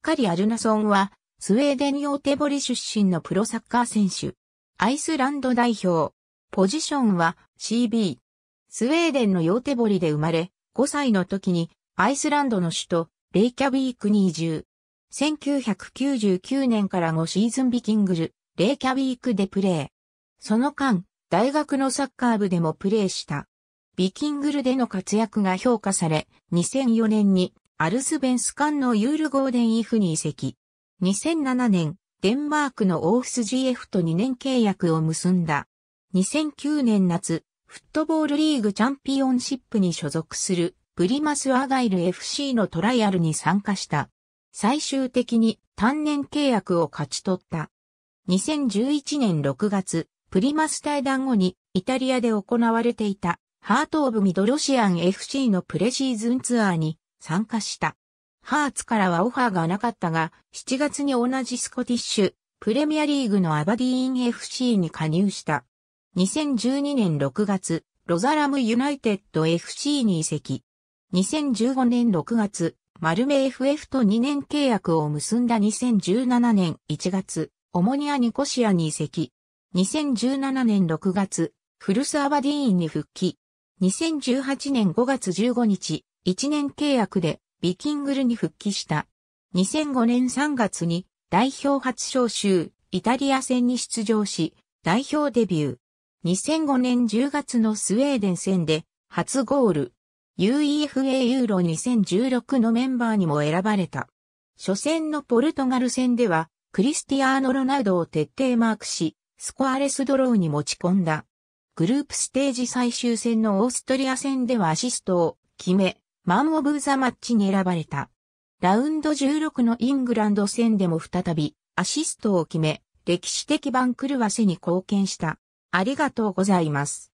カリ・アルナソンは、スウェーデンヨーテボリ出身のプロサッカー選手。アイスランド代表。ポジションは CB。スウェーデンのヨーテボリで生まれ、5歳の時にアイスランドの首都レイキャビークに移住。1999年から5シーズンビキングル、レイキャビークでプレー。その間、大学のサッカー部でもプレーした。ビキングルでの活躍が評価され、2004年にアルスベンス艦のユールゴーデンイフに移籍。2007年、デンマークのオーフス GF と2年契約を結んだ。2009年夏、フットボールリーグチャンピオンシップに所属するプリマスアガイル FC のトライアルに参加した。最終的に単年契約を勝ち取った。2011年6月、プリマス対談後にイタリアで行われていたハートオブミドロシアン FC のプレシーズンツアーに参加した。ハーツからはオファーがなかったが、7月に同じスコティッシュ、プレミアリーグのアバディーン FC に加入した。2012年6月、ロザラムユナイテッド FC に移籍。2015年6月、マルメ FF と2年契約を結んだ2017年1月、オモニアニコシアに移籍。2017年6月、フルスアバディーンに復帰。2018年5月15日、1年契約でビキングルに復帰した。2005年3月に代表初招集、イタリア戦に出場し、代表デビュー。2005年10月のスウェーデン戦で初ゴール。UEFA ユーロ2016のメンバーにも選ばれた。初戦のポルトガル戦では、クリスティアーノ・ロナウドを徹底マークし、スコアレスドローに持ち込んだ。グループステージ最終戦のオーストリア戦ではアシストを決め、マン・オブ・ザ・マッチに選ばれた。ラウンド16のイングランド戦でも再びアシストを決め、歴史的番狂わせに貢献した。ありがとうございます。